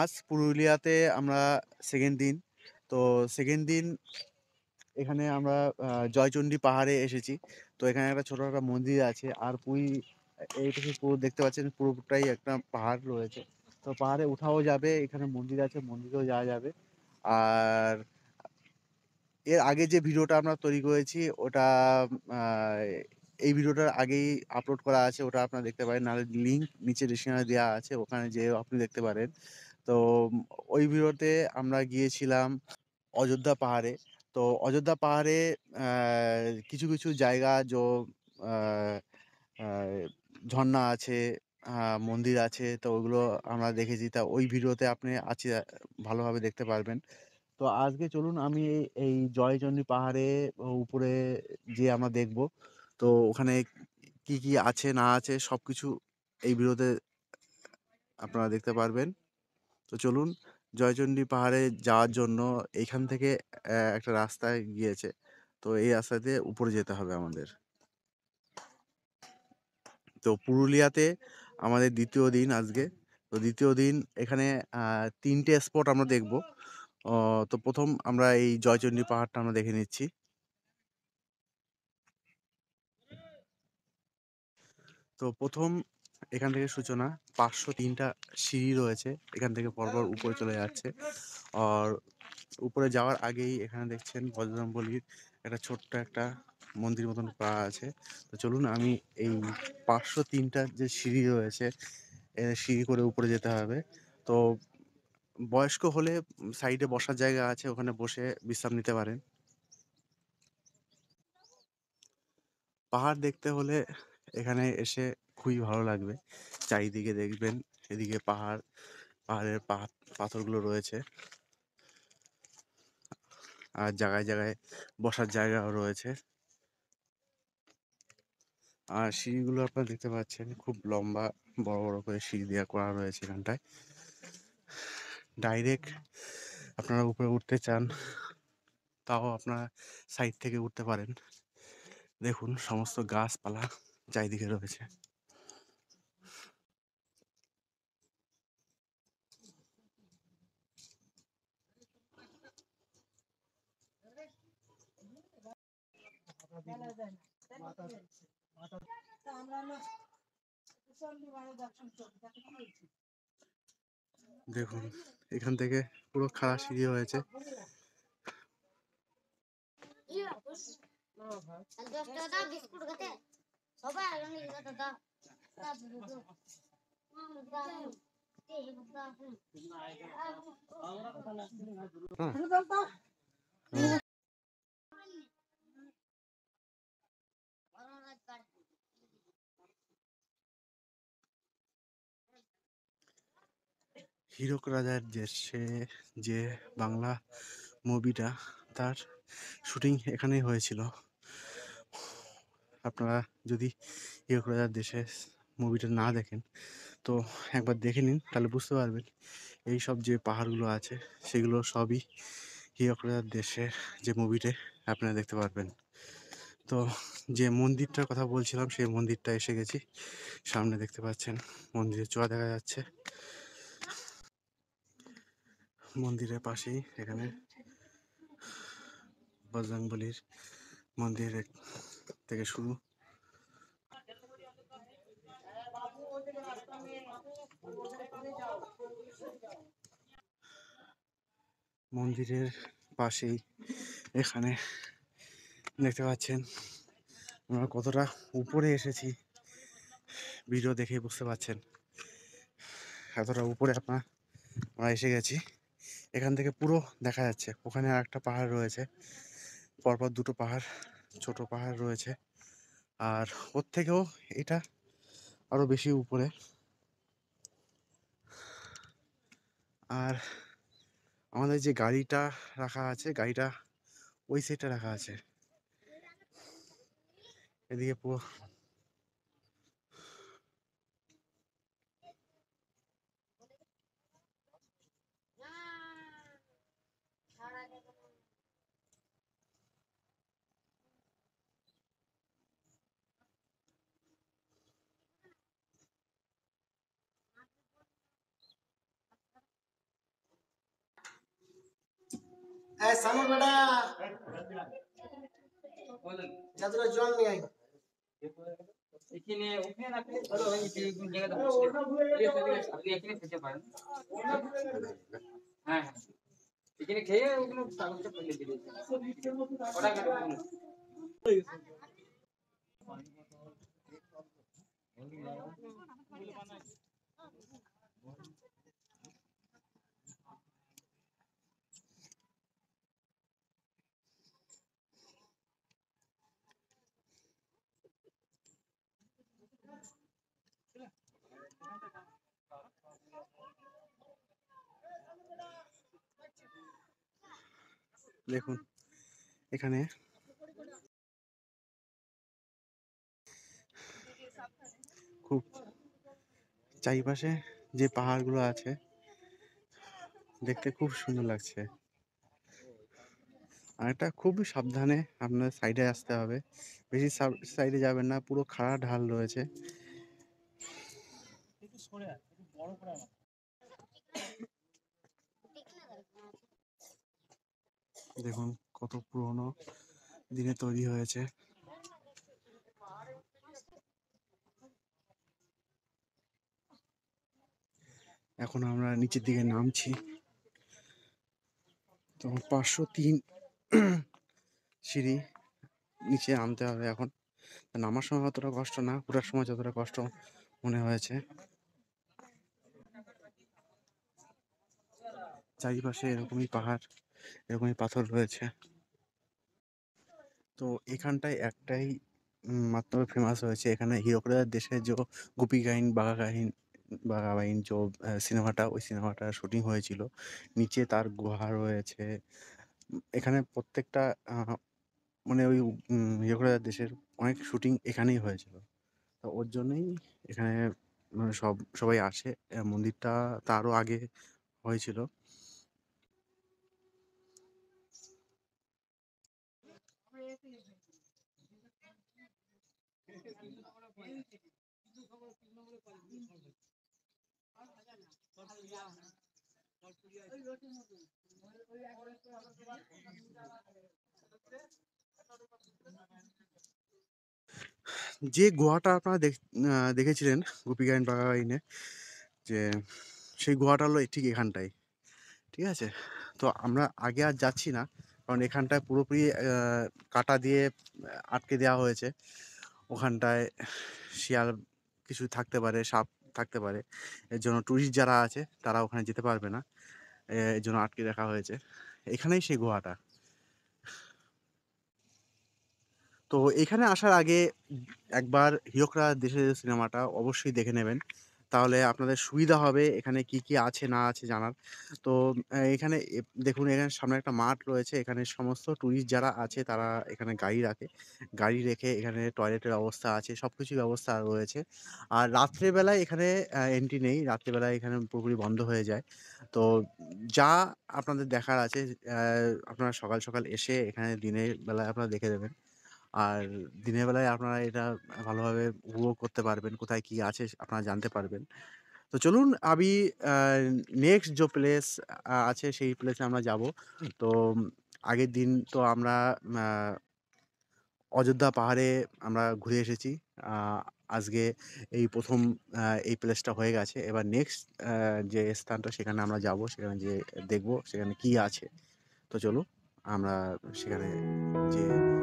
আজ পুরুলিয়াতে আমরা সেকেন্ড দিন তো সেকেন্ড দিন এখানে আমরা জয়চণ্ডী পাহাড়ে এসেছি তো এখানে একটা ছোটো একটা মন্দির আছে আর পুরী এইটুকু পুরো দেখতে পাচ্ছেন পুরোটাই একটা পাহাড় রয়েছে তো পাহাড়ে উঠাও যাবে এখানে মন্দির আছে মন্দিরেও যাওয়া যাবে আর এর আগে যে ভিডিওটা আমরা তৈরি করেছি ওটা এই ভিডিওটার আগেই আপলোড করা আছে ওটা আপনারা দেখতে পারেন নাহলে লিঙ্ক নিচে ডিসক্রিপশনে দেওয়া আছে ওখানে যেয়ে আপনি দেখতে পারেন তো ওই ভিডিওতে আমরা গিয়েছিলাম অযোধ্যা পাহাড়ে তো অযোধ্যা পাহাড়ে কিছু কিছু জায়গা যো ঝর্ণা আছে মন্দির আছে তো ওগুলো আমরা দেখেছি তা ওই ভিডিওতে আপনি আছে ভালোভাবে দেখতে পারবেন তো আজকে চলুন আমি এই জয়চন্ডী পাহাড়ে উপরে যে আমরা দেখব তো ওখানে কি কি আছে না আছে সব কিছু এই ভিডিওতে আপনারা দেখতে পারবেন তো চলুন জয়চণ্ডী পাহাড়ে যাওয়ার জন্য এইখান থেকে একটা রাস্তা গিয়েছে তো এই রাস্তা দিয়ে উপরে যেতে হবে আমাদের তো পুরুলিয়াতে আমাদের দ্বিতীয় দিন আজকে তো দ্বিতীয় দিন এখানে তিনটে স্পট আমরা দেখব তো প্রথম আমরা এই জয়চণ্ডী পাহাড়টা আমরা দেখে নিচ্ছি তো প্রথম এখান থেকে সূচনা পাঁচশো তিনটা সিঁড়ি রয়েছে এখান থেকে পরপর উপরে চলে যাচ্ছে আর উপরে যাওয়ার আগেই এখানে দেখছেন বজরম্বলির একটা ছোট্ট একটা মন্দির মতন করা আছে তো চলুন আমি এই পাঁচশো তিনটা যে সিঁড়ি রয়েছে সিঁড়ি করে উপরে যেতে হবে তো বয়স্ক হলে সাইডে বসার জায়গা আছে ওখানে বসে বিশ্রাম নিতে পারেন পাহাড় দেখতে হলে এখানে এসে খুবই ভালো লাগবে চারিদিকে দেখবেন এদিকে পাহাড় পাহাড়ের পাথরগুলো রয়েছে আর জায়গায় জায়গায় বসার জায়গাও রয়েছে আর সিঁড়িগুলো আপনারা দেখতে পাচ্ছেন খুব লম্বা বড় বড় করে সিঁড়ি দেওয়া করা রয়েছে এখানটায় ডাইরেক্ট আপনারা উপরে উঠতে চান তাও আপনারা সাইড থেকে উঠতে পারেন দেখুন সমস্ত গাছপালা চারিদিকে রয়েছে দেখুন এখান থেকে পুরো খারাপ সিঁড়ি হয়েছে হ্যাঁ হিরক রাজার যে সে যে বাংলা মুভিটা তার শুটিং এখানেই হয়েছিল আপনারা যদি হিরক রাজার দেশে মুভিটা না দেখেন তো একবার দেখে নিন তাহলে বুঝতে পারবেন এই সব যে পাহাড়গুলো আছে সেগুলো সবই হিরক রাজার দেশে যে মুভিটা আপনারা দেখতে পারবেন তো যে মন্দিরটার কথা বলছিলাম সেই মন্দিরটা এসে গেছি সামনে দেখতে পাচ্ছেন মন্দিরের চূড়া দেখা যাচ্ছে মন্দিরের পাশেই এখানে বজরংবলির মন্দির থেকে শুরু মন্দিরের পাশেই এখানে দেখতে পাচ্ছেন আমরা কতটা উপরে এসেছি ভিডিও দেখে বুঝতে পারছেন এতটা উপরে আপনার আমরা এসে গেছি এখান থেকে পুরো দেখা যাচ্ছে ওখানে আর একটা পাহাড় রয়েছে পরপর দুটো পাহাড় ছোট পাহাড় রয়েছে আর ওর থেকেও এটা আরও বেশি উপরে আর আমাদের যে গাড়িটা রাখা আছে গাড়িটা ওই সাইডটা রাখা আছে এদিকে পুরো হ্যাঁ সামর বেটা জল নিয়ে এখানে আপনি এখানে খেতে পারেন হ্যাঁ এখানে খেয়ে ওগুলো কাগজটা দেখুন এখানে খুব চারিপাশে যে পাহাড়গুলো আছে দেখতে খুব সুন্দর লাগছে আর এটা খুব সাবধানে আপনার সাইডে আসতে হবে বেশি সাইডে যাবেন না পুরো খাড়া ঢাল রয়েছে দেখুন কত পুরনো দিনে তৈরি হয়েছে এখন আমরা নিচের দিকে নামছি তো পাঁচশো তিন সিঁড়ি নিচে আনতে হবে এখন নামার সময় অতটা কষ্ট না ঘুরার সময় যতটা কষ্ট মনে হয়েছে চারিপাশে এরকমই পাহাড় এরকমই পাথর রয়েছে তো এখানটায় একটাই মাত্র ফেমাস হয়েছে এখানে হিরকরাজার দেশে যে গুপি গাইন বাঘা গাইন বাঘা বাইন যে সিনেমাটা ওই সিনেমাটা শুটিং হয়েছিল নিচে তার গুহা রয়েছে এখানে প্রত্যেকটা মানে ওই হিরকরাজার দেশের অনেক শুটিং এখানেই হয়েছিল তো ওর জন্যই এখানে মানে সব সবাই আসে মন্দিরটা তারও আগে হয়েছিল যে গুহাটা আপনারা দেখেছিলেন গোপীগায়ন বাগাইনে যে সেই গুহাটা হলো ঠিক এখানটায় ঠিক আছে তো আমরা আগে আর যাচ্ছি না কারণ এখানটায় পুরোপুরি কাটা দিয়ে আটকে দেওয়া হয়েছে ওখানটায় শিয়াল কিছু থাকতে পারে সাপ থাকতে পারে এর জন্য ট্যুরিস্ট যারা আছে তারা ওখানে যেতে পারবে না এর জন্য আটকে রাখা হয়েছে এখানেই সেই গুহাটা তো এখানে আসার আগে একবার হিয়করা দেশের সিনেমাটা অবশ্যই দেখে নেবেন তাহলে আপনাদের সুবিধা হবে এখানে কি, কি আছে না আছে জানার। তো এখানে দেখুন এখানে সামনে একটা মাঠ রয়েছে। এখানে সমস্ত ট্যুরিস্ট যারা আছে তারা এখানে গাড়ি রাখে। গাড়ি রেখে এখানে টয়লেটের ব্যবস্থা আছে, সব কিছুই ব্যবস্থা রয়েছে। আর রাত্রেবেলায় এখানে এন্ট্রি নেই। রাত্রেবেলায় এখানে পুরোপুরি বন্ধ হয়ে যায়। তো যা আপনাদের দেখার আছে আপনারা সকাল, সকাল এসে এখানে দিনের বেলায় আপনারা দেখে দেবেন আর দিনের বেলায় আপনারা এটা ভালোভাবে উপভোগ করতে পারবেন, কোথায় কি আছে আপনারা জানতে পারবেন। তো চলুন আমি নেক্সট যে প্লেস আছে সেই প্লেসে আমরা যাবো। তো আগের দিন তো আমরা অযোধ্যা পাহাড়ে আমরা ঘুরে এসেছি। আজকে এই প্রথম এই প্লেসটা হয়ে গেছে। এবার নেক্সট যে স্থানটা সেখানে আমরা যাবো, সেখানে যেয়ে দেখবো সেখানে কি আছে। তো চলুন আমরা সেখানে যে